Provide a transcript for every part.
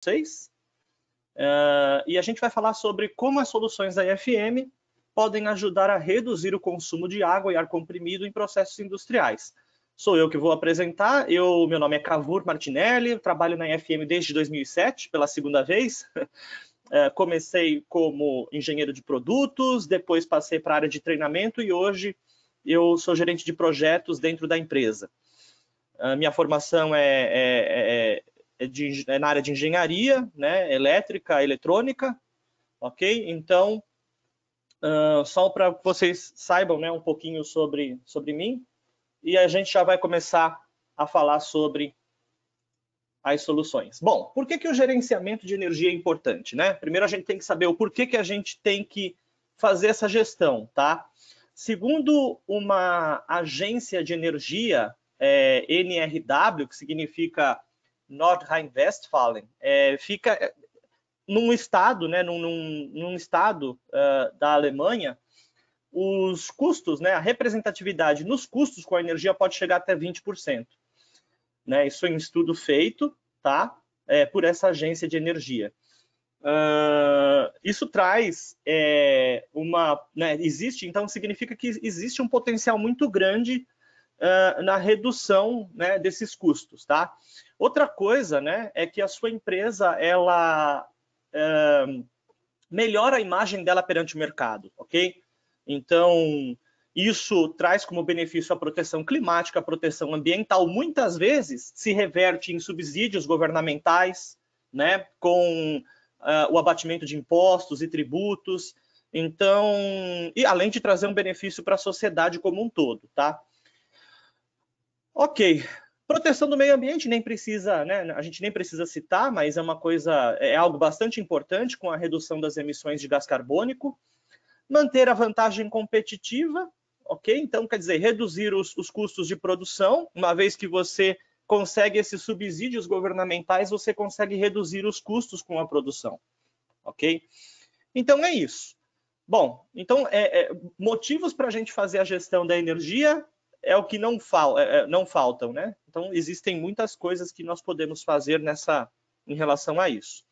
vocês. Uh, ah, e a gente vai falar sobre como as soluções da IFM podem ajudar a reduzir o consumo de água e ar comprimido em processos industriais. Sou eu que vou apresentar. Eu, meu nome é Cavour Martinelli, trabalho na IFM desde 2007, pela segunda vez. uh, comecei como engenheiro de produtos, depois passei para a área de treinamento e hoje eu sou gerente de projetos dentro da empresa. Ah, minha formação é, é, é, é é de, é na área de engenharia, né, elétrica, eletrônica, ok? Então, uh, só para que vocês saibam né, um pouquinho sobre, sobre mim, e a gente já vai começar a falar sobre as soluções. Bom, por que, que o gerenciamento de energia é importante? Né? Primeiro, a gente tem que saber o porquê que a gente tem que fazer essa gestão, tá? Segundo uma agência de energia, é, NRW, que significa Nordrhein-Westfalen, é, fica é, num estado, né, num, num, estado uh, da Alemanha, os custos, né, a representatividade nos custos com a energia pode chegar até 20%. Né? Isso é um estudo feito tá, é, por essa agência de energia. Uh, isso traz é, uma. Né, existe, então significa que existe um potencial muito grande uh, na redução né, desses custos. Tá? Outra coisa, né, é que a sua empresa ela é, melhora a imagem dela perante o mercado, ok? Então isso traz como benefício a proteção climática, a proteção ambiental. Muitas vezes se reverte em subsídios governamentais, né, com uh, o abatimento de impostos e tributos. Então, e além de trazer um benefício para a sociedade como um todo, tá? Ok, Proteção do meio ambiente nem precisa, né? A gente nem precisa citar, mas é uma coisa, é algo bastante importante com a redução das emissões de gás carbônico. Manter a vantagem competitiva, ok? Então, quer dizer, reduzir os, os custos de produção, uma vez que você consegue esses subsídios governamentais, você consegue reduzir os custos com a produção, ok? Então é isso. Bom, então é, é, motivos para a gente fazer a gestão da energia é o que não, fal, é, é, não faltam, né? Então, existem muitas coisas que nós podemos fazer nessa, em relação a isso.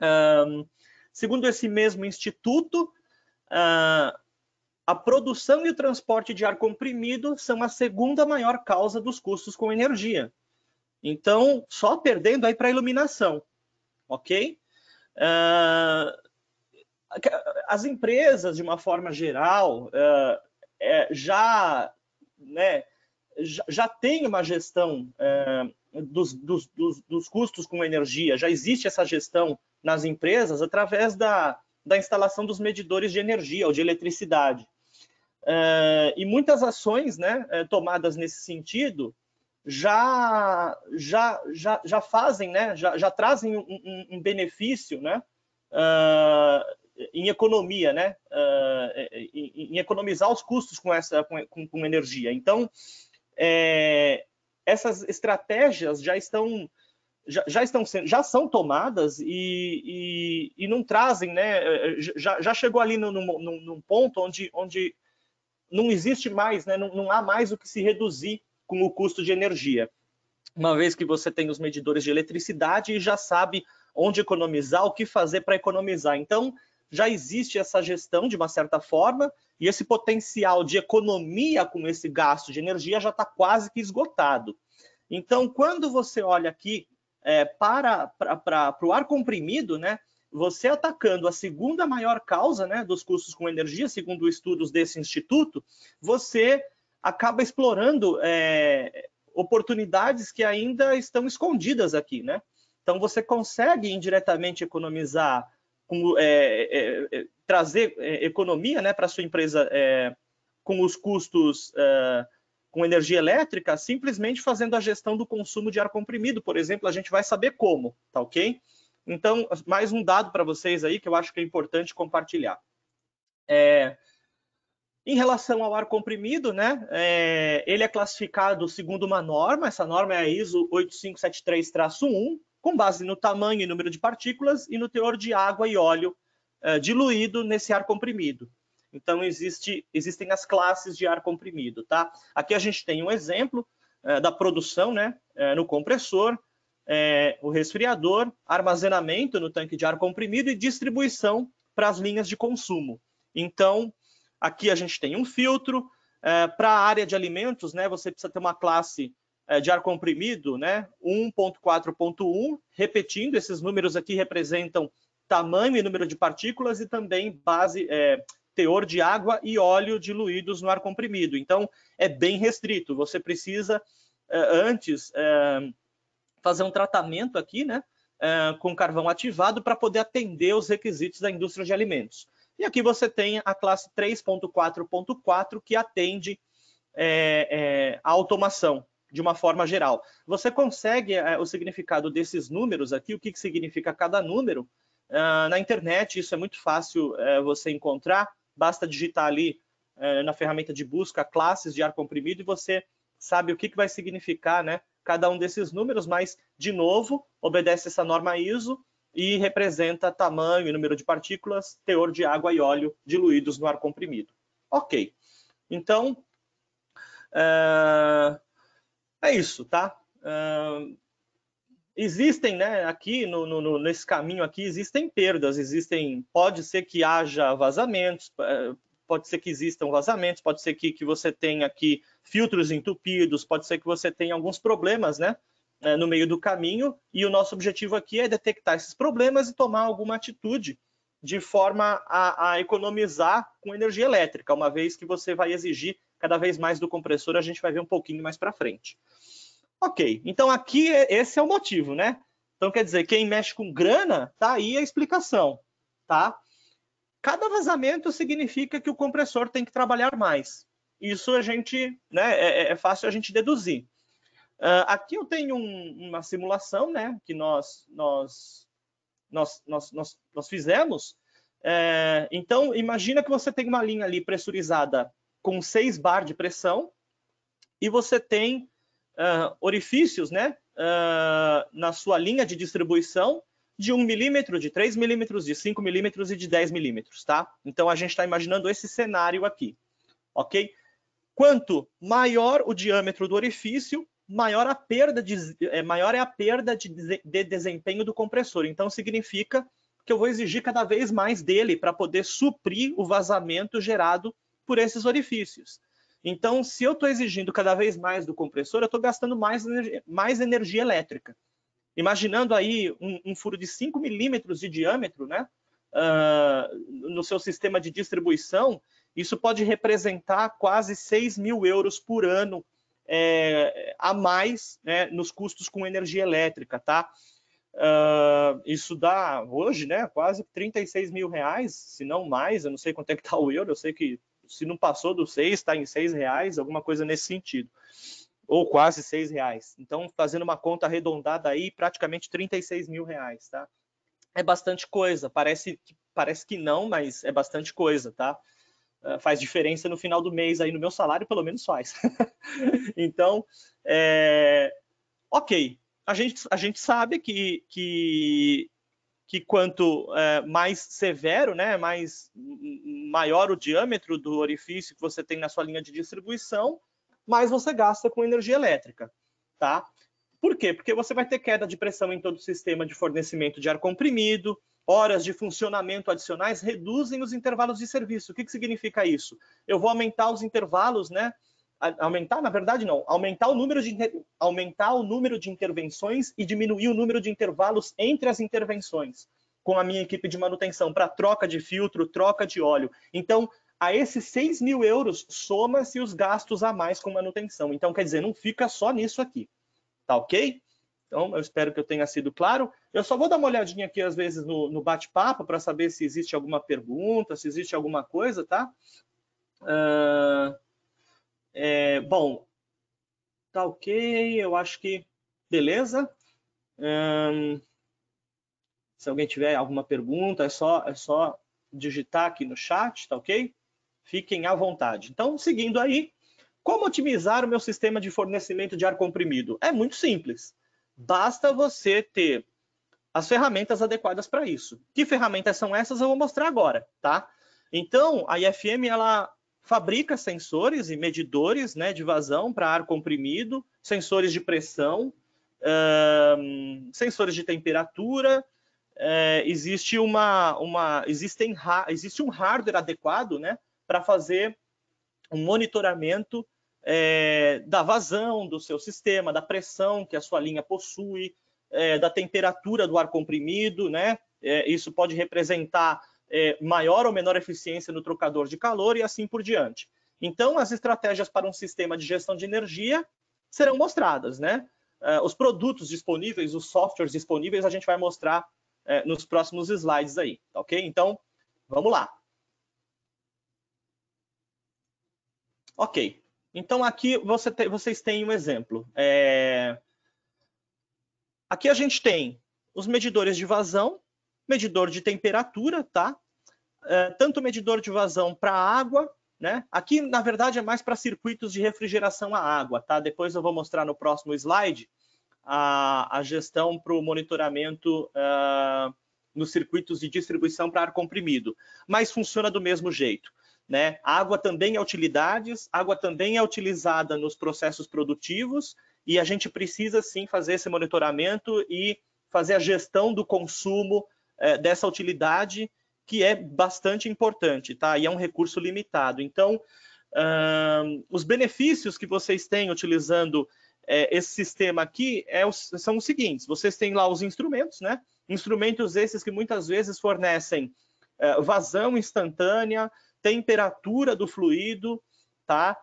Um, segundo esse mesmo instituto, uh, a produção e o transporte de ar comprimido são a segunda maior causa dos custos com energia. Então, só perdendo aí para a iluminação, ok? Uh, as empresas, de uma forma geral, ah, é, já né, já, já tem uma gestão é, dos, dos, dos, dos, custos com energia, já existe essa gestão nas empresas através da, da instalação dos medidores de energia ou de eletricidade. É, e muitas ações né, é, tomadas nesse sentido já, já, já, já fazem, né, já, já trazem um, um, um benefício né, é, em economia, né? Uh, em, em, economizar os custos com essa com, com energia. Então, é, essas estratégias já estão já, já, estão sendo, já são tomadas e, e, e não trazem, né? É, já, já chegou ali num, num, num, ponto onde, onde não existe mais, né? Não, não há mais o que se reduzir com o custo de energia. Uma vez que você tem os medidores de eletricidade e já sabe onde economizar, o que fazer para economizar. Então, já existe essa gestão de uma certa forma e esse potencial de economia com esse gasto de energia já está quase que esgotado. Então, quando você olha aqui é, para, para, para o ar comprimido, né, você atacando a segunda maior causa né, dos custos com energia, segundo estudos desse instituto, você acaba explorando é, oportunidades que ainda estão escondidas aqui. Né? Então, você consegue indiretamente economizar é, é, é, trazer é, economia né, para sua empresa é, com os custos com energia elétrica, simplesmente fazendo a gestão do consumo de ar comprimido, por exemplo, a gente vai saber como, tá ok? Então, mais um dado para vocês aí que eu acho que é importante compartilhar. É, em relação ao ar comprimido, né, é, ele é classificado segundo uma norma, essa norma é a ISO 8573-1, com base no tamanho e número de partículas e no teor de água e óleo eh, diluído nesse ar comprimido. Então, existe, existem as classes de ar comprimido, tá? Aqui a gente tem um exemplo eh, da produção, né? Eh, no compressor, o resfriador, armazenamento no tanque de ar comprimido e distribuição para as linhas de consumo. Então, aqui a gente tem um filtro. para a área de alimentos, né? Você precisa ter uma classe eh, de ar comprimido, né? 1.4.1, repetindo, esses números aqui representam tamanho e número de partículas e também base, é, teor de água e óleo diluídos no ar comprimido. Então, é bem restrito, você precisa é, antes é, fazer um tratamento aqui, né? com carvão ativado para poder atender os requisitos da indústria de alimentos. E aqui você tem a classe 3.4.4 que atende a automação, de uma forma geral. Você consegue é, o significado desses números aqui, o que, que significa cada número, uh, na internet, isso é muito fácil é, você encontrar, basta digitar ali é, na ferramenta de busca classes de ar comprimido e você sabe o que, que vai significar né, cada um desses números, mas, de novo, obedece essa norma ISO, e representa tamanho e número de partículas, teor de água e óleo diluídos no ar comprimido. Ok, então, uh, é isso, tá? Uh, existem, né, aqui no, no, nesse caminho aqui, existem perdas, existem, pode ser que haja vazamentos, eh, pode ser que existam vazamentos, pode ser que, que você tenha aqui filtros entupidos, pode ser que você tenha alguns problemas, né, né, no meio do caminho, e o nosso objetivo aqui é detectar esses problemas e tomar alguma atitude de forma a, a economizar com energia elétrica, uma vez que você vai exigir cada vez mais do compressor a gente vai ver um pouquinho mais para frente. Ok, então aqui é, esse é o motivo, né? Então quer dizer, quem mexe com grana, tá aí a explicação, tá? Cada vazamento significa que o compressor tem que trabalhar mais. Isso a gente, né, é, é, é fácil a gente deduzir. Uh, aqui eu tenho um, uma simulação, né, que nós nós nós nós, nós, nós fizemos. É, então imagina que você tem uma linha ali pressurizada com 6 bar de pressão e você tem uh, orifícios né, uh, na sua linha de distribuição de 1 milímetro, de 3 milímetros, de 5 milímetros e de 10 milímetros, tá? Então, a gente está imaginando esse cenário aqui, ok? Quanto maior o diâmetro do orifício, maior, a perda de, é, maior é a perda de, de desempenho do compressor. Então, significa que eu vou exigir cada vez mais dele para poder suprir o vazamento gerado por esses orifícios. Então, se eu estou exigindo cada vez mais do compressor, eu estou gastando mais energia, mais energia elétrica. Imaginando aí um, um furo de 5 milímetros de diâmetro né, uh, no seu sistema de distribuição, isso pode representar quase 6 mil euros por ano é, a mais né, nos custos com energia elétrica. Tá? Uh, isso dá hoje né, quase 36 mil reais, se não mais, eu não sei quanto é que está o euro, eu sei que se não passou dos seis, está em seis reais, alguma coisa nesse sentido, ou quase seis reais. Então, fazendo uma conta arredondada aí, praticamente 36 mil reais, tá? É bastante coisa, parece, parece que não, mas é bastante coisa, tá? Ah, faz diferença no final do mês aí no meu salário, pelo menos faz. então, é... ok, a gente, a gente sabe que, que que quanto é, mais severo, né, mais maior o diâmetro do orifício que você tem na sua linha de distribuição, mais você gasta com energia elétrica, tá? Por quê? Porque você vai ter queda de pressão em todo o sistema de fornecimento de ar comprimido, horas de funcionamento adicionais reduzem os intervalos de serviço. O que, que significa isso? Eu vou aumentar os intervalos, né, aumentar, na verdade não, aumentar o número de aumentar o número de intervenções e diminuir o número de intervalos entre as intervenções com a minha equipe de manutenção para troca de filtro, troca de óleo. Então, a esses 6 mil euros soma-se os gastos a mais com manutenção. Então, quer dizer, não fica só nisso aqui. Tá ok? Então, eu espero que eu tenha sido claro. Eu só vou dar uma olhadinha aqui, às vezes, no, no bate-papo para saber se existe alguma pergunta, se existe alguma coisa, tá? Uh... É, bom, tá ok, eu acho que beleza. Hum, se alguém tiver alguma pergunta, é só, é só digitar aqui no chat, tá ok? Fiquem à vontade. Então, seguindo aí, como otimizar o meu sistema de fornecimento de ar comprimido? É muito simples. Basta você ter as ferramentas adequadas para isso. Que ferramentas são essas? Eu vou mostrar agora, tá? Então, a IFM ela fabrica sensores e medidores né, de vazão para ar comprimido, sensores de pressão, um, sensores de temperatura. É, existe uma, uma existem, existe um hardware adequado né, para fazer um monitoramento é, da vazão do seu sistema, da pressão que a sua linha possui, é, da temperatura do ar comprimido, né? isso pode representar é, maior ou menor eficiência no trocador de calor e assim por diante. Então, as estratégias para um sistema de gestão de energia serão mostradas, né? É, os produtos disponíveis, os softwares disponíveis, a gente vai mostrar é, nos próximos slides aí, tá ok? Então, vamos lá. Ok, então aqui você te, vocês têm um exemplo. É... Aqui a gente tem os medidores de vazão, medidor de temperatura, tá? É, tanto medidor de vazão para água, né? Aqui, na verdade, é mais para circuitos de refrigeração à água, tá? Depois eu vou mostrar no próximo slide a, a gestão para o monitoramento uh, nos circuitos de distribuição para ar comprimido, mas funciona do mesmo jeito. Né? A água também é utilidades, água também é utilizada nos processos produtivos e a gente precisa sim fazer esse monitoramento e fazer a gestão do consumo é, dessa utilidade que é bastante importante, tá? E é um recurso limitado. Então, os benefícios que vocês têm utilizando é, esse sistema aqui é são os seguintes: vocês têm lá os instrumentos, né? Instrumentos esses que muitas vezes fornecem é, vazão instantânea, temperatura do fluido, tá?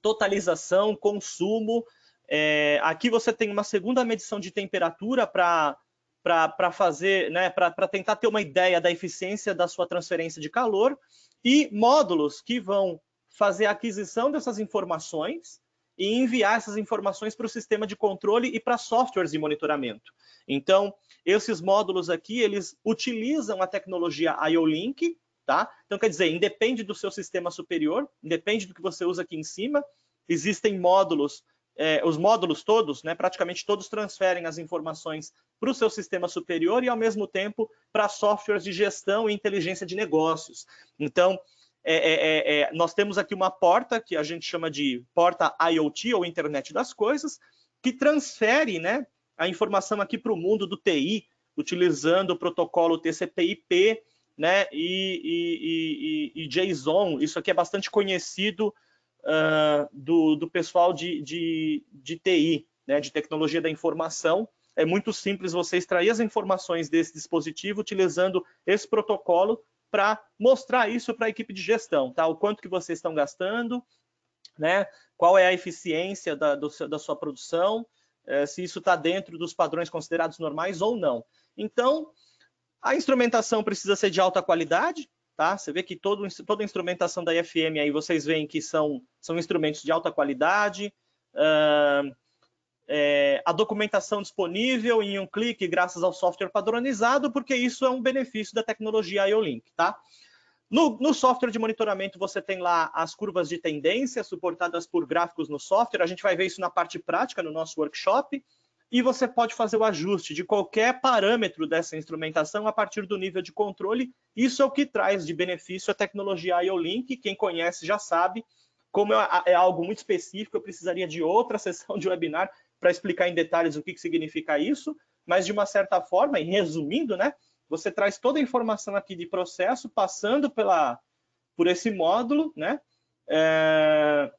totalização, consumo. É, aqui você tem uma segunda medição de temperatura para para fazer, né, para tentar ter uma ideia da eficiência da sua transferência de calor, e módulos que vão fazer a aquisição dessas informações e enviar essas informações para o sistema de controle e para softwares de monitoramento. Então, esses módulos aqui, eles utilizam a tecnologia IO-Link, tá? Então, quer dizer, independe do seu sistema superior, independe do que você usa aqui em cima, existem módulos é, os módulos todos, né, praticamente todos transferem as informações para o seu sistema superior e, ao mesmo tempo, para softwares de gestão e inteligência de negócios. Então, é, é, é, é nós temos aqui uma porta que a gente chama de porta IoT ou Internet das Coisas, que transfere né, a informação aqui para o mundo do TI, utilizando o protocolo TCP/IP né, e, e, e, e JSON. Isso aqui é bastante conhecido uh, do, do pessoal de, de, de TI, né, de tecnologia da informação. É muito simples você extrair as informações desse dispositivo utilizando esse protocolo para mostrar isso para a equipe de gestão, tá? O quanto que vocês estão gastando, né? Qual é a eficiência da, do, da sua produção, se isso está dentro dos padrões considerados normais ou não. Então, a instrumentação precisa ser de alta qualidade, Tá? Você vê que todo, toda a instrumentação da IFM aí vocês veem que são, são instrumentos de alta qualidade, uh, é, a documentação disponível em um clique graças ao software padronizado, porque isso é um benefício da tecnologia IO-Link, tá? No, no, software de monitoramento, você tem lá as curvas de tendência suportadas por gráficos no software. A gente vai ver isso na parte prática no nosso workshop e você pode fazer o ajuste de qualquer parâmetro dessa instrumentação a partir do nível de controle. Isso é o que traz de benefício a tecnologia IO-Link, quem conhece já sabe. Como é, é algo muito específico, eu precisaria de outra sessão de webinar para explicar em detalhes o que, que significa isso, mas de uma certa forma, e resumindo, né, você traz toda a informação aqui de processo passando pela, por esse módulo, né, é,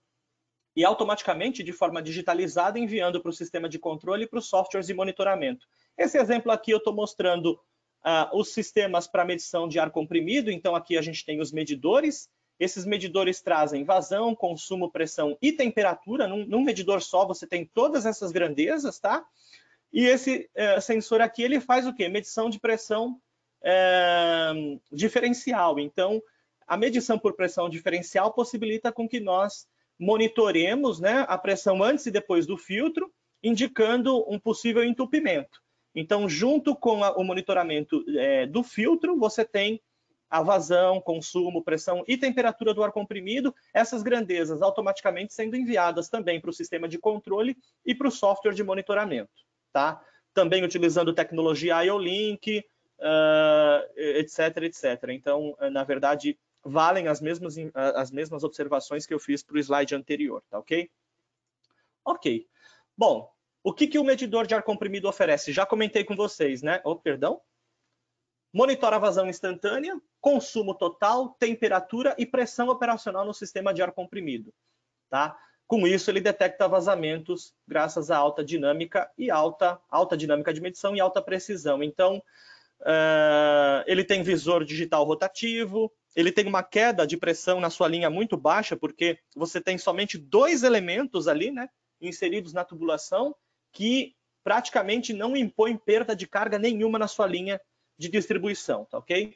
e automaticamente, de forma digitalizada, enviando para o sistema de controle e para os softwares de monitoramento. Esse exemplo aqui eu estou mostrando uh, os sistemas para medição de ar comprimido, então aqui a gente tem os medidores, esses medidores trazem vazão, consumo, pressão e temperatura, num, num medidor só você tem todas essas grandezas, tá? E esse eh, sensor aqui, ele faz o quê? Medição de pressão eh, diferencial, então a medição por pressão diferencial possibilita com que nós monitoremos né, a pressão antes e depois do filtro, indicando um possível entupimento. Então, junto com a, o monitoramento é, do filtro, você tem a vazão, consumo, pressão e temperatura do ar comprimido, essas grandezas automaticamente sendo enviadas também para o sistema de controle e para o software de monitoramento. Tá? Também utilizando tecnologia IO-Link, uh, etc, etc. Então, na verdade, valem as mesmas, as mesmas observações que eu fiz para o slide anterior, tá ok? Ok. Bom, o que, que o medidor de ar comprimido oferece? Já comentei com vocês, né? Oh, perdão. Monitora a vazão instantânea, consumo total, temperatura e pressão operacional no sistema de ar comprimido, tá? Com isso, ele detecta vazamentos graças à alta dinâmica e alta, alta dinâmica de medição e alta precisão. Então, uh, ele tem visor digital rotativo, ele tem uma queda de pressão na sua linha muito baixa, porque você tem somente dois elementos ali, né, inseridos na tubulação, que praticamente não impõem perda de carga nenhuma na sua linha de distribuição, tá ok?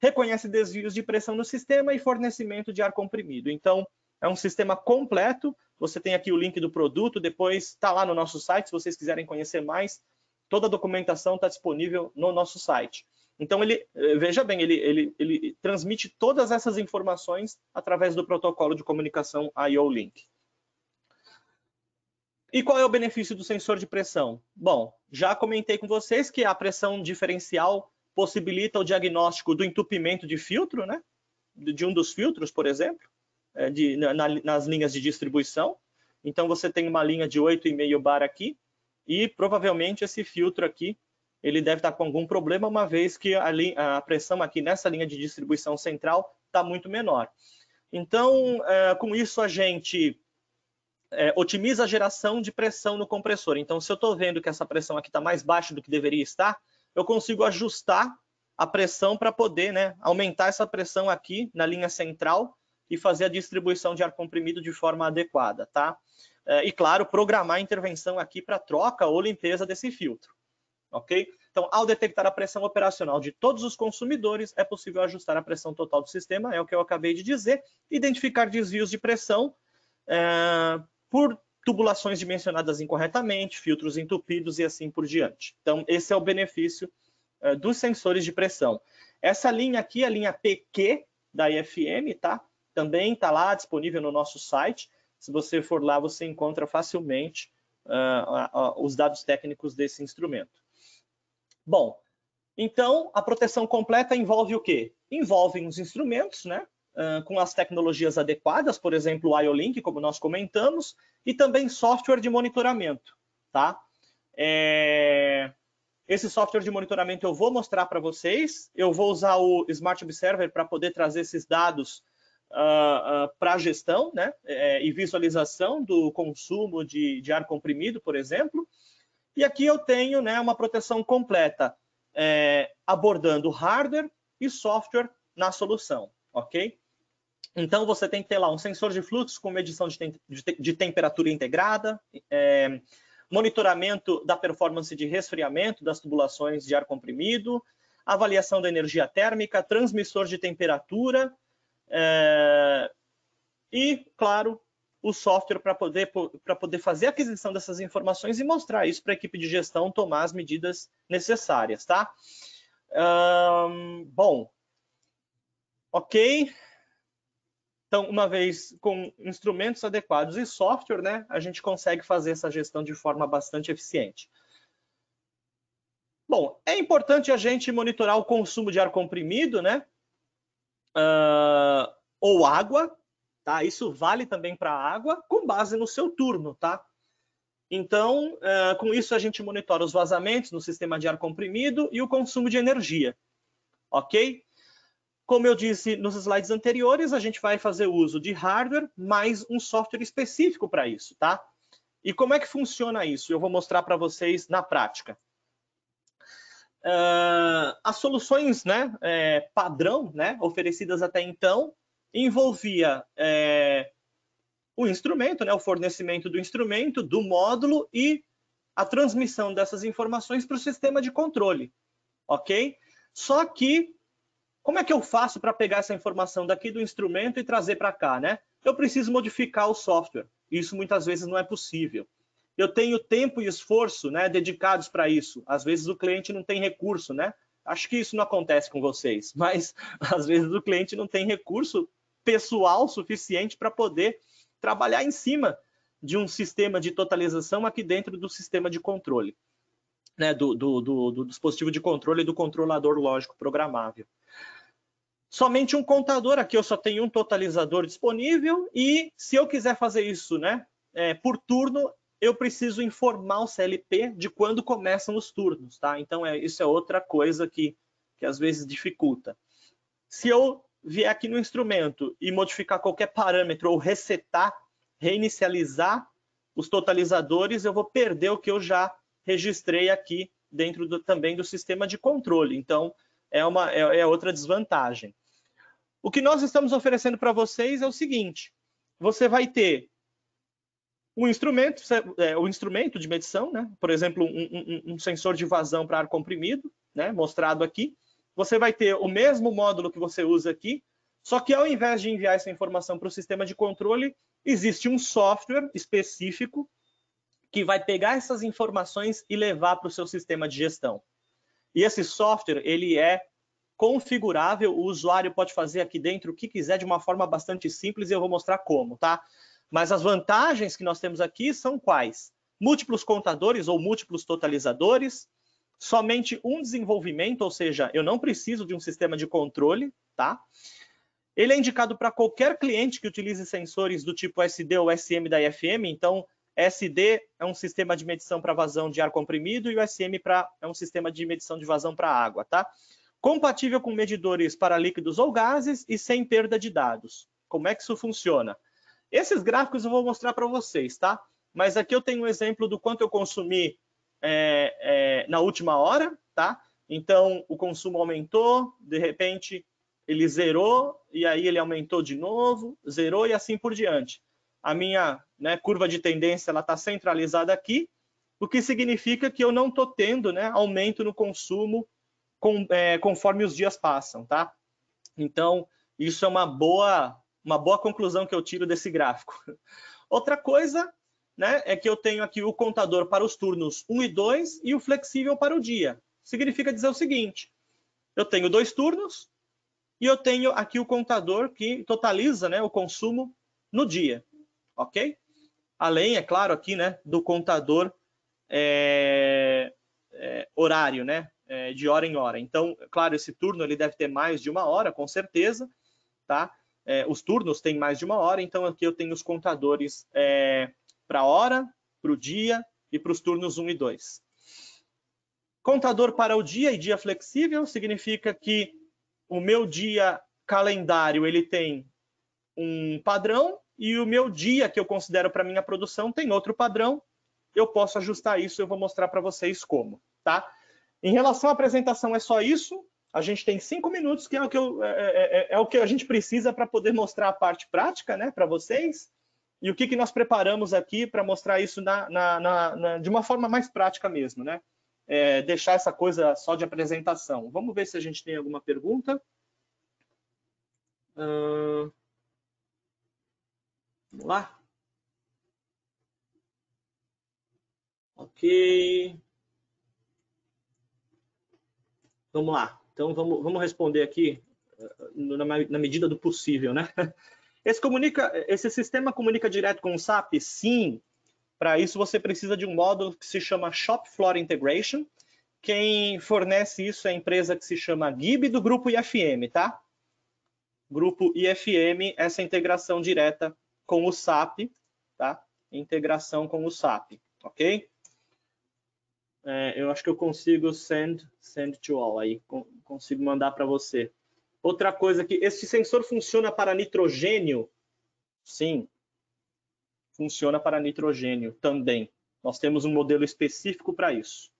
Reconhece desvios de pressão no sistema e fornecimento de ar comprimido. Então, é um sistema completo, você tem aqui o link do produto, depois está lá no nosso site, se vocês quiserem conhecer mais, toda a documentação está disponível no nosso site. Então, ele, eh, veja bem, ele, ele, ele transmite todas essas informações através do protocolo de comunicação IO-Link. E qual é o benefício do sensor de pressão? Bom, já comentei com vocês que a pressão diferencial possibilita o diagnóstico do entupimento de filtro, né? De um dos filtros, por exemplo, é, de, na, nas linhas de distribuição. Então, você tem uma linha de 8,5 bar aqui e provavelmente esse filtro aqui ele deve estar com algum problema, uma vez que a, a pressão aqui nessa linha de distribuição central está muito menor. Então, é, com isso, a gente é, otimiza a geração de pressão no compressor. Então, se eu estou vendo que essa pressão aqui está mais baixa do que deveria estar, eu consigo ajustar a pressão para poder né, aumentar essa pressão aqui na linha central e fazer a distribuição de ar comprimido de forma adequada, tá? É, e, claro, programar a intervenção aqui para troca ou limpeza desse filtro ok? Então, ao detectar a pressão operacional de todos os consumidores, é possível ajustar a pressão total do sistema, é o que eu acabei de dizer, identificar desvios de pressão é, por tubulações dimensionadas incorretamente, filtros entupidos e assim por diante. Então, esse é o benefício é, dos sensores de pressão. Essa linha aqui, a linha PQ da IFM, tá? Também está lá disponível no nosso site. Se você for lá, você encontra facilmente uh, uh, uh, os dados técnicos desse instrumento. Bom, então a proteção completa envolve o quê? Envolve os instrumentos, né? Uh, com as tecnologias adequadas, por exemplo, o IO-Link, como nós comentamos, e também software de monitoramento, tá? É... Esse software de monitoramento eu vou mostrar para vocês, eu vou usar o Smart Observer para poder trazer esses dados uh, ah, uh, ah, para a gestão, né? É, e visualização do consumo de, de ar comprimido, por exemplo, e aqui eu tenho né, uma proteção completa, é, abordando hardware e software na solução, ok? Então, você tem que ter lá um sensor de fluxo com medição de, te de, de temperatura integrada, é, monitoramento da performance de resfriamento das tubulações de ar comprimido, avaliação da energia térmica, transmissor de temperatura é, e, claro, o software para poder, para poder fazer a aquisição dessas informações e mostrar isso para a equipe de gestão tomar as medidas necessárias, tá? Um, bom, ok. Então, uma vez com instrumentos adequados e software, né, a gente consegue fazer essa gestão de forma bastante eficiente. Bom, é importante a gente monitorar o consumo de ar comprimido, né? Uh, ou água, Tá? Isso vale também para a água com base no seu turno, tá? Então, é, com isso a gente monitora os vazamentos no sistema de ar comprimido e o consumo de energia, ok? Como eu disse nos slides anteriores, a gente vai fazer uso de hardware mais um software específico para isso, tá? E como é que funciona isso? Eu vou mostrar para vocês na prática. É, as soluções né, é, padrão né, oferecidas até então envolvia é, o instrumento, né, o fornecimento do instrumento, do módulo e a transmissão dessas informações para o sistema de controle, ok? Só que, como é que eu faço para pegar essa informação daqui do instrumento e trazer para cá, né? Eu preciso modificar o software. Isso muitas vezes não é possível. Eu tenho tempo e esforço né, dedicados para isso. Às vezes o cliente não tem recurso, né? Acho que isso não acontece com vocês, mas às vezes o cliente não tem recurso pessoal suficiente para poder trabalhar em cima de um sistema de totalização aqui dentro do sistema de controle, né, do, do, do, do dispositivo de controle e do controlador lógico programável. Somente um contador, aqui eu só tenho um totalizador disponível e se eu quiser fazer isso né, é, por turno, eu preciso informar o CLP de quando começam os turnos, tá? Então, é, isso é outra coisa que, que às vezes dificulta. Se eu vier aqui no instrumento e modificar qualquer parâmetro ou resetar, reinicializar os totalizadores, eu vou perder o que eu já registrei aqui dentro do, também do sistema de controle. Então, é, uma, é, é outra desvantagem. O que nós estamos oferecendo para vocês é o seguinte, você vai ter um instrumento, é, o instrumento de medição, né? por exemplo, um, um, um sensor de vazão para ar comprimido, né? mostrado aqui, você vai ter o mesmo módulo que você usa aqui, só que ao invés de enviar essa informação para o sistema de controle, existe um software específico que vai pegar essas informações e levar para o seu sistema de gestão. E esse software, ele é configurável, o usuário pode fazer aqui dentro o que quiser de uma forma bastante simples e eu vou mostrar como, tá? Mas as vantagens que nós temos aqui são quais? Múltiplos contadores ou múltiplos totalizadores, somente um desenvolvimento, ou seja, eu não preciso de um sistema de controle, tá? Ele é indicado para qualquer cliente que utilize sensores do tipo SD ou SM da IFM, então SD é um sistema de medição para vazão de ar comprimido e o SM pra, é um sistema de medição de vazão para água, tá? Compatível com medidores para líquidos ou gases e sem perda de dados. Como é que isso funciona? Esses gráficos eu vou mostrar para vocês, tá? Mas aqui eu tenho um exemplo do quanto eu consumi é, é, na última hora, tá? Então o consumo aumentou, de repente ele zerou e aí ele aumentou de novo, zerou e assim por diante. A minha né, curva de tendência ela está centralizada aqui, o que significa que eu não estou tendo né, aumento no consumo com, é, conforme os dias passam, tá? Então isso é uma boa uma boa conclusão que eu tiro desse gráfico. Outra coisa né, é que eu tenho aqui o contador para os turnos 1 e 2 e o flexível para o dia. Significa dizer o seguinte, eu tenho dois turnos e eu tenho aqui o contador que totaliza né, o consumo no dia, ok? Além, é claro, aqui né, do contador é, é, horário, né, é, de hora em hora. Então, é claro, esse turno ele deve ter mais de uma hora, com certeza, tá? É, os turnos têm mais de uma hora, então aqui eu tenho os contadores é, para a hora, para o dia e para os turnos 1 e 2. Contador para o dia e dia flexível significa que o meu dia calendário ele tem um padrão e o meu dia que eu considero para minha produção tem outro padrão. Eu posso ajustar isso, eu vou mostrar para vocês como, tá? Em relação à apresentação é só isso. A gente tem cinco minutos que é o que, eu, é, é, é, é o que a gente precisa para poder mostrar a parte prática, né, para vocês. E o que, que nós preparamos aqui para mostrar isso na, na, na, de uma forma mais prática mesmo, né? É, deixar essa coisa só de apresentação. Vamos ver se a gente tem alguma pergunta. Uh, vamos lá. Ok. Vamos lá. Então, vamos, vamos responder aqui eh, na, na medida do possível, né? Esse, comunica, esse sistema comunica direto com o SAP? Sim. Para isso, você precisa de um módulo que se chama Shop Floor Integration. Quem fornece isso é a empresa que se chama GIB do grupo IFM, tá? Grupo IFM, essa integração direta com o SAP, tá? Integração com o SAP, ok? É, eu acho que eu consigo send, send to all aí, consigo mandar para você. Outra coisa que esse sensor funciona para nitrogênio? Sim, funciona para nitrogênio também. Nós temos um modelo específico para isso.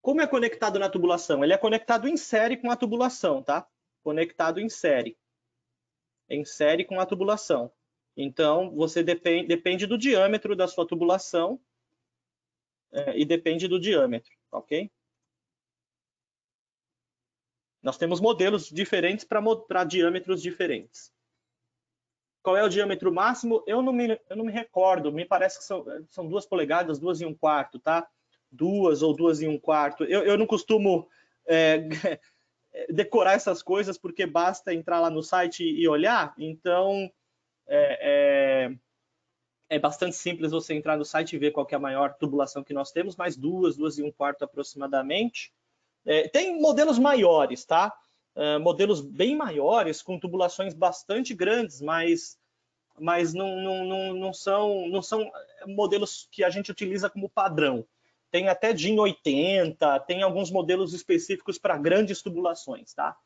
Como é conectado na tubulação? Ele é conectado em série com a tubulação, tá? Conectado em série. Em série com a tubulação. Então, você depende, depende do diâmetro da sua tubulação é, e depende do diâmetro, ok? Nós temos modelos diferentes para diâmetros diferentes. Qual é o diâmetro máximo? Eu não me, eu não me recordo, me parece que são, são duas polegadas, duas e um quarto, tá? Duas ou duas e um quarto. Eu, eu não costumo é, decorar essas coisas, porque basta entrar lá no site e olhar. Então, é, é, é, bastante simples você entrar no site e ver qual é a maior tubulação que nós temos, mais duas, duas e um quarto aproximadamente. É, tem modelos maiores, tá? Uh, modelos bem maiores, com tubulações bastante grandes, mas, mas não, não, não, não, são, não são modelos que a gente utiliza como padrão. Tem até de 80, tem alguns modelos específicos para grandes tubulações, tá?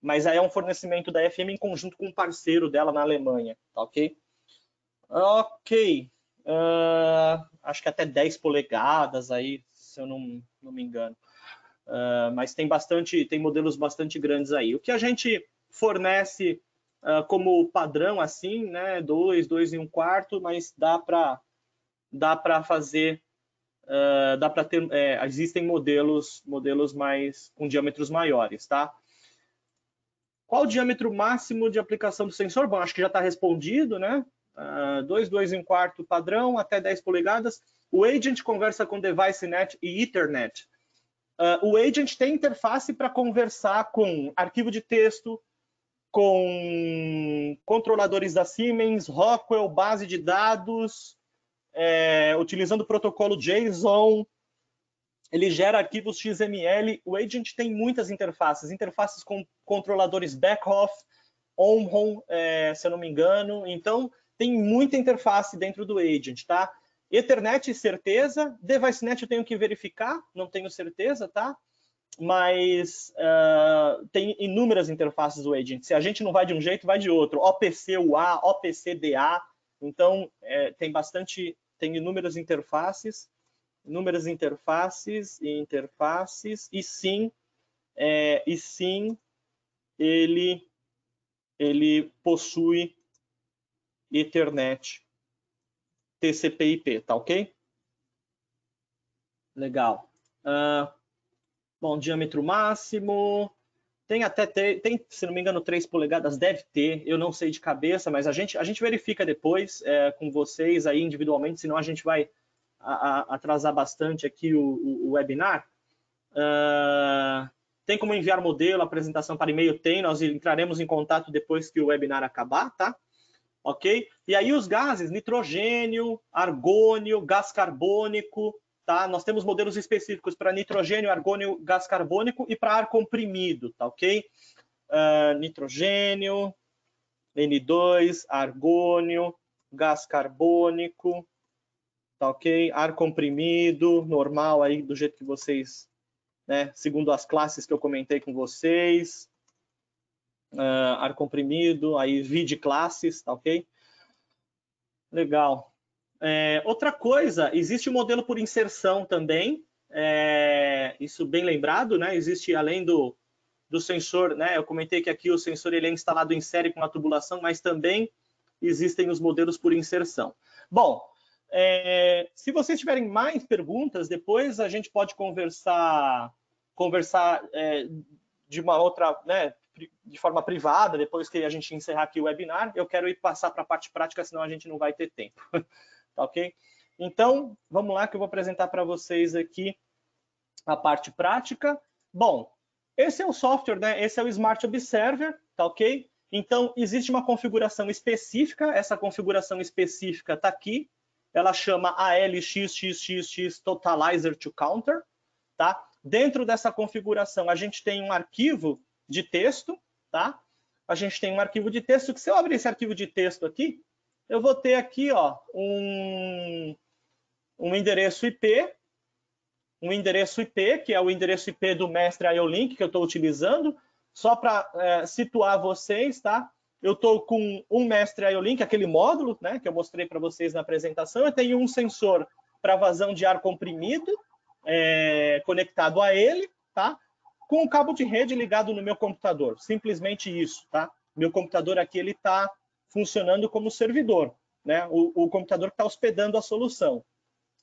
Mas aí é um fornecimento da FM em conjunto com um parceiro dela na Alemanha, tá ok? Ok. Uh, acho que até 10 polegadas aí, se eu não, não me engano. Uh, mas tem bastante, tem modelos bastante grandes aí. O que a gente fornece uh, como padrão assim, né? Dois, dois e um quarto, mas dá para dá para fazer, uh, dá para ter, é, existem modelos modelos mais com diâmetros maiores, tá? Qual o diâmetro máximo de aplicação do sensor? Bom, acho que já está respondido, né? 2, uh, 2 e um quarto padrão, até 10 polegadas. O agent conversa com device net e Ethernet. Uh, o agent tem interface para conversar com arquivo de texto, com controladores da Siemens, Rockwell, base de dados, é, utilizando o protocolo JSON, ele gera arquivos XML. O agent tem muitas interfaces, interfaces com controladores back-off, é, se eu não me engano. Então, tem muita interface dentro do agent, tá? Ethernet, certeza. DeviceNet eu tenho que verificar, não tenho certeza, tá? Mas uh, tem inúmeras interfaces do agent. Se a gente não vai de um jeito, vai de outro. OPC UA, OPC DA. Então, é, tem bastante, tem inúmeras interfaces, inúmeras interfaces e interfaces. E sim, é, e sim, ele, ele possui Ethernet TCP/IP, tá ok? Legal. Uh, bom, diâmetro máximo. Tem até, tem, se não me engano, 3 polegadas, deve ter, eu não sei de cabeça, mas a gente, a gente verifica depois é, com vocês aí individualmente, senão a gente vai a, a, atrasar bastante aqui o, o, o webinar. Uh, tem como enviar modelo, apresentação para e-mail? Tem, nós entraremos em contato depois que o webinar acabar, tá? ok? E aí os gases, nitrogênio, argônio, gás carbônico, tá? Nós temos modelos específicos para nitrogênio, argônio, gás carbônico e para ar comprimido, tá ok? Uh, nitrogênio, N2, argônio, gás carbônico, tá ok? Ar comprimido, normal aí, do jeito que vocês, né? Segundo as classes que eu comentei com vocês uh, ar comprimido, aí vi de classes, tá ok? Legal. É, outra coisa, existe o modelo por inserção também, é, isso bem lembrado, né? Existe além do, do sensor, né? Eu comentei que aqui o sensor ele é instalado em série com uma tubulação, mas também existem os modelos por inserção. Bom, é, se vocês tiverem mais perguntas, depois a gente pode conversar, conversar é, de uma outra, né, de forma privada, depois que a gente encerrar aqui o webinar, eu quero ir passar para a parte prática, senão a gente não vai ter tempo, tá ok? Então, vamos lá que eu vou apresentar para vocês aqui a parte prática. Bom, esse é o software, né? Esse é o Smart Observer, tá ok? Então, existe uma configuração específica, essa configuração específica está aqui, ela chama ALXXXX Totalizer to Counter, tá? Dentro dessa configuração, a gente tem um arquivo de texto, tá? A gente tem um arquivo de texto que se eu abrir esse arquivo de texto aqui, eu vou ter aqui, ó, um, um endereço IP, um endereço IP, que é o endereço IP do mestre IOLink que eu estou utilizando, só para é, situar vocês, tá? Eu estou com um mestre IOLink, é aquele módulo né, que eu mostrei para vocês na apresentação, eu tenho um sensor para vazão de ar comprimido é, conectado a ele, tá? com um cabo de rede ligado no meu computador. Simplesmente isso, tá? Meu computador aqui ele está funcionando como servidor, né? O, o computador está hospedando a solução.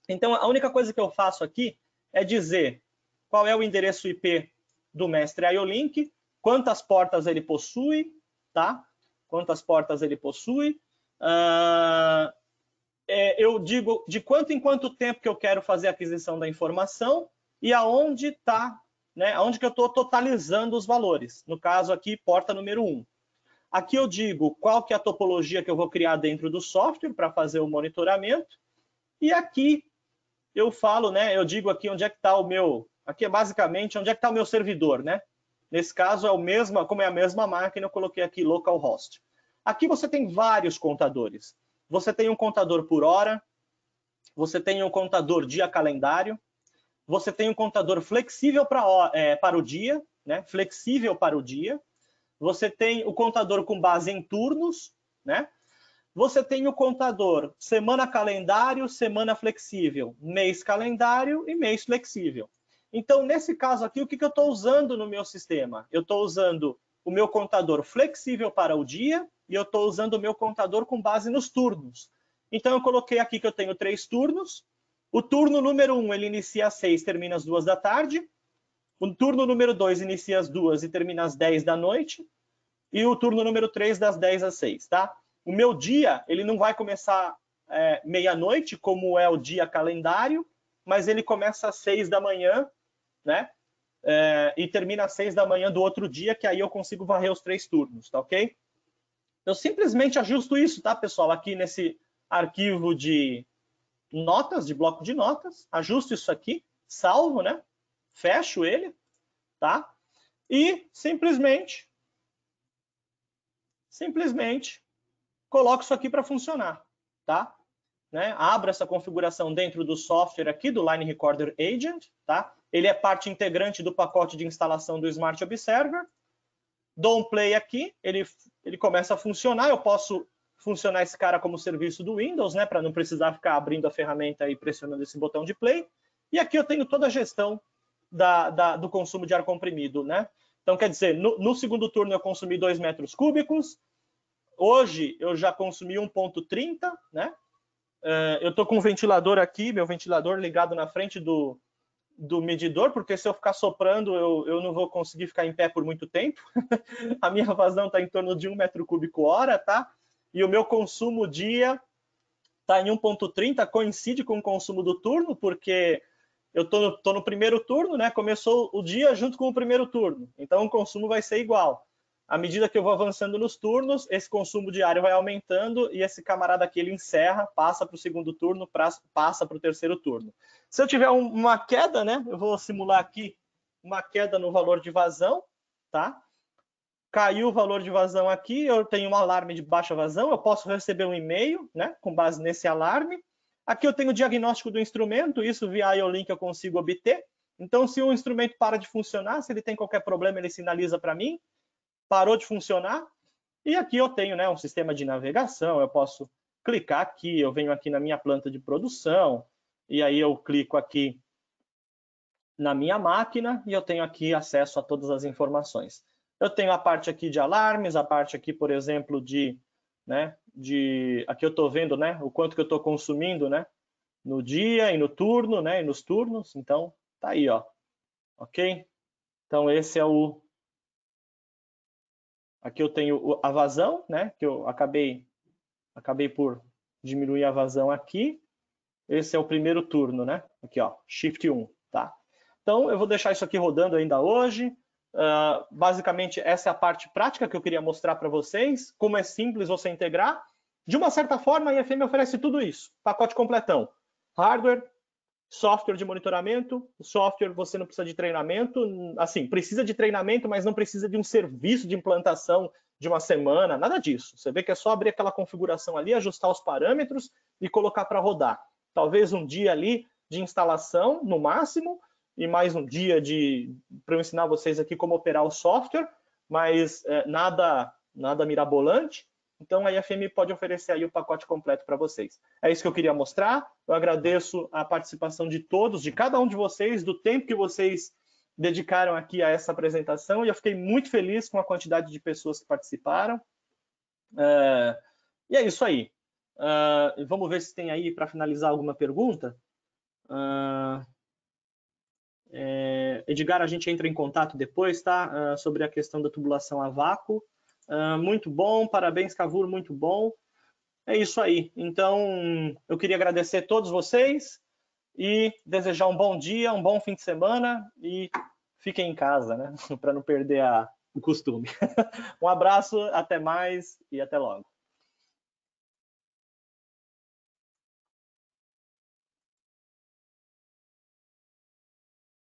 Então, a única coisa que eu faço aqui é dizer qual é o endereço IP do mestre IOLink, quantas portas ele possui, tá? Quantas portas ele possui. Uh, é, eu digo de quanto em quanto tempo que eu quero fazer a aquisição da informação e aonde está né, onde que eu estou totalizando os valores. No caso aqui, porta número 1. Aqui eu digo qual que é a topologia que eu vou criar dentro do software para fazer o monitoramento. E aqui eu falo, né, eu digo aqui onde é que está o meu, aqui é basicamente onde é que está o meu servidor, né? Nesse caso, é o mesmo, como é a mesma máquina, eu coloquei aqui localhost. Aqui você tem vários contadores. Você tem um contador por hora, você tem um contador dia calendário, você tem um contador flexível pra, é, para o dia, né? flexível para o dia, você tem o contador com base em turnos, né? Você tem o contador semana calendário, semana flexível, mês calendário e mês flexível. Então, nesse caso aqui, o que, que eu estou usando no meu sistema? Eu estou usando o meu contador flexível para o dia e eu estou usando o meu contador com base nos turnos. Então, eu coloquei aqui que eu tenho três turnos, o turno número 1, um, ele inicia às 6, termina às 2 da tarde. O turno número 2 inicia às 2 e termina às 10 da noite. E o turno número 3 das 10 às 6, tá? O meu dia, ele não vai começar é, meia-noite, como é o dia calendário, mas ele começa às 6 da manhã, né? É, e termina às 6 da manhã do outro dia, que aí eu consigo varrer os três turnos, tá ok? Eu simplesmente ajusto isso, tá, pessoal? Aqui nesse arquivo de notas de bloco de notas, ajusto isso aqui, salvo, né? Fecho ele, tá? E simplesmente, simplesmente coloco isso aqui para funcionar, tá? Né? Abra essa configuração dentro do software aqui do Line Recorder Agent, tá? Ele é parte integrante do pacote de instalação do Smart Observer. Dou um play aqui, ele, ele começa a funcionar, eu posso funcionar esse cara como serviço do Windows, né, para não precisar ficar abrindo a ferramenta e pressionando esse botão de play. E aqui eu tenho toda a gestão da, da, do consumo de ar comprimido, né? Então, quer dizer, no, no segundo turno eu consumi 2 metros cúbicos, hoje eu já consumi 1,30, né? Uh, eu estou com um ventilador aqui, meu ventilador ligado na frente do, do medidor, porque se eu ficar soprando, eu, eu não vou conseguir ficar em pé por muito tempo. a minha vazão está em torno de um metro cúbico hora, tá? e o meu consumo dia está em 1.30, coincide com o consumo do turno, porque eu estou no primeiro turno, né? começou o dia junto com o primeiro turno, então o consumo vai ser igual. À medida que eu vou avançando nos turnos, esse consumo diário vai aumentando e esse camarada aqui ele encerra, passa para o segundo turno, pra, passa para o terceiro turno. Se eu tiver um, uma queda, né? eu vou simular aqui uma queda no valor de vazão, tá? caiu o valor de vazão aqui, eu tenho um alarme de baixa vazão, eu posso receber um e-mail né, com base nesse alarme. Aqui eu tenho o diagnóstico do instrumento, isso via IOLINK eu consigo obter. Então, se o instrumento para de funcionar, se ele tem qualquer problema, ele sinaliza para mim, parou de funcionar. E aqui eu tenho né, um sistema de navegação, eu posso clicar aqui, eu venho aqui na minha planta de produção, e aí eu clico aqui na minha máquina e eu tenho aqui acesso a todas as informações. Eu tenho a parte aqui de alarmes, a parte aqui, por exemplo, de, né, de aqui eu estou vendo, né, o quanto que eu estou consumindo, né, no dia e no turno, né, e nos turnos. Então, tá aí, ó, ok? Então esse é o, aqui eu tenho a vazão, né, que eu acabei, acabei por diminuir a vazão aqui. Esse é o primeiro turno, né? Aqui, ó, Shift 1, tá? Então eu vou deixar isso aqui rodando ainda hoje. Ah, basicamente, essa é a parte prática que eu queria mostrar para vocês, como é simples você integrar. De uma certa forma, a IFM oferece tudo isso, pacote completão. Hardware, software de monitoramento, software você não precisa de treinamento, assim, precisa de treinamento, mas não precisa de um serviço de implantação de uma semana, nada disso. Você vê que é só abrir aquela configuração ali, ajustar os parâmetros e colocar para rodar. Talvez um dia ali de instalação, no máximo, e mais um dia de para eu ensinar vocês aqui como operar o software, mas é, nada nada mirabolante. Então a IFM pode oferecer aí o pacote completo para vocês. É isso que eu queria mostrar. Eu agradeço a participação de todos, de cada um de vocês, do tempo que vocês dedicaram aqui a essa apresentação. E eu fiquei muito feliz com a quantidade de pessoas que participaram. É, e é isso aí. Uh, vamos ver se tem aí para finalizar alguma pergunta. Uh... É, Edgar, a gente entra em contato depois, tá? Uh, sobre a questão da tubulação a vácuo. Uh, muito bom, parabéns, Cavour, muito bom. É isso aí. Então, eu queria agradecer a todos vocês e desejar um bom dia, um bom fim de semana e fiquem em casa, né? Para não perder a, o costume. um abraço, até mais e até logo.